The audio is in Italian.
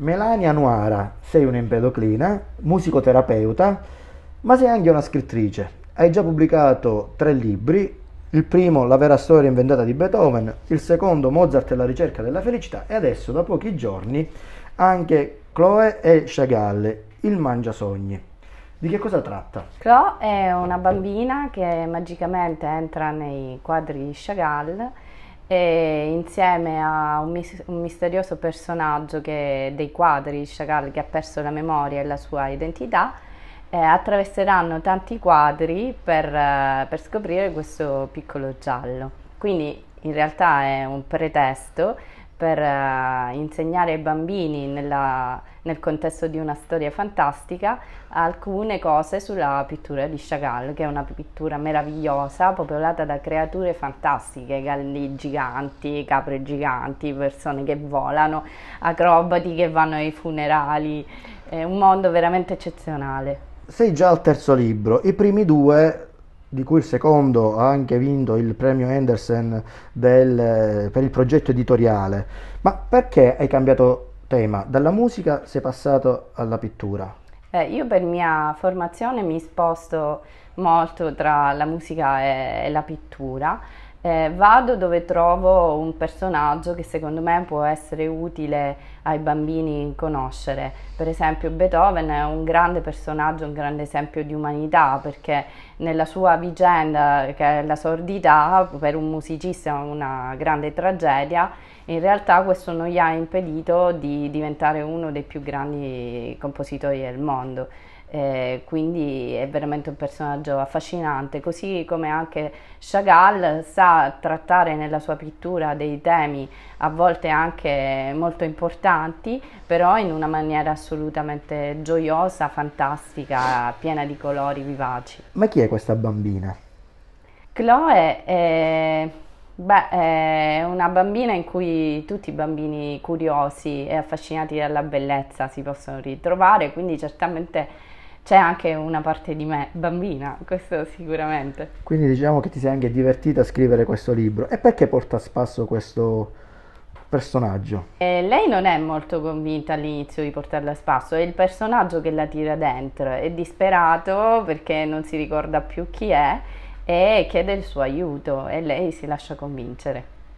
Melania Nuara, sei un'empedoclina, musicoterapeuta, ma sei anche una scrittrice. Hai già pubblicato tre libri, il primo La vera storia inventata di Beethoven, il secondo Mozart e la ricerca della felicità e adesso da pochi giorni anche Chloe e Chagall, il mangiasogni. Di che cosa tratta? Chloe è una bambina che magicamente entra nei quadri di Chagall e insieme a un, mis un misterioso personaggio che, dei quadri, Chagall, che ha perso la memoria e la sua identità, eh, attraverseranno tanti quadri per, eh, per scoprire questo piccolo giallo. Quindi in realtà è un pretesto per uh, insegnare ai bambini nella, nel contesto di una storia fantastica alcune cose sulla pittura di Chagall, che è una pittura meravigliosa popolata da creature fantastiche, galli giganti, capre giganti, persone che volano, acrobati che vanno ai funerali, è un mondo veramente eccezionale. Sei già al terzo libro, i primi due di cui il secondo ha anche vinto il premio Andersen del, per il progetto editoriale. Ma perché hai cambiato tema? Dalla musica sei passato alla pittura? Eh, io per mia formazione mi sposto molto tra la musica e, e la pittura. Eh, vado dove trovo un personaggio che secondo me può essere utile ai bambini conoscere. Per esempio Beethoven è un grande personaggio, un grande esempio di umanità perché nella sua vicenda che è la sordità per un musicista è una grande tragedia, in realtà questo non gli ha impedito di diventare uno dei più grandi compositori del mondo. Eh, quindi è veramente un personaggio affascinante, così come anche Chagall sa trattare nella sua pittura dei temi a volte anche molto importanti, però in una maniera assolutamente gioiosa, fantastica, piena di colori vivaci. Ma chi è questa bambina? Chloe è, beh, è una bambina in cui tutti i bambini curiosi e affascinati dalla bellezza si possono ritrovare, quindi certamente c'è anche una parte di me bambina, questo sicuramente. Quindi diciamo che ti sei anche divertita a scrivere questo libro. E perché porta a spasso questo personaggio? Eh, lei non è molto convinta all'inizio di portarla a spasso, è il personaggio che la tira dentro, è disperato perché non si ricorda più chi è e chiede il suo aiuto e lei si lascia convincere.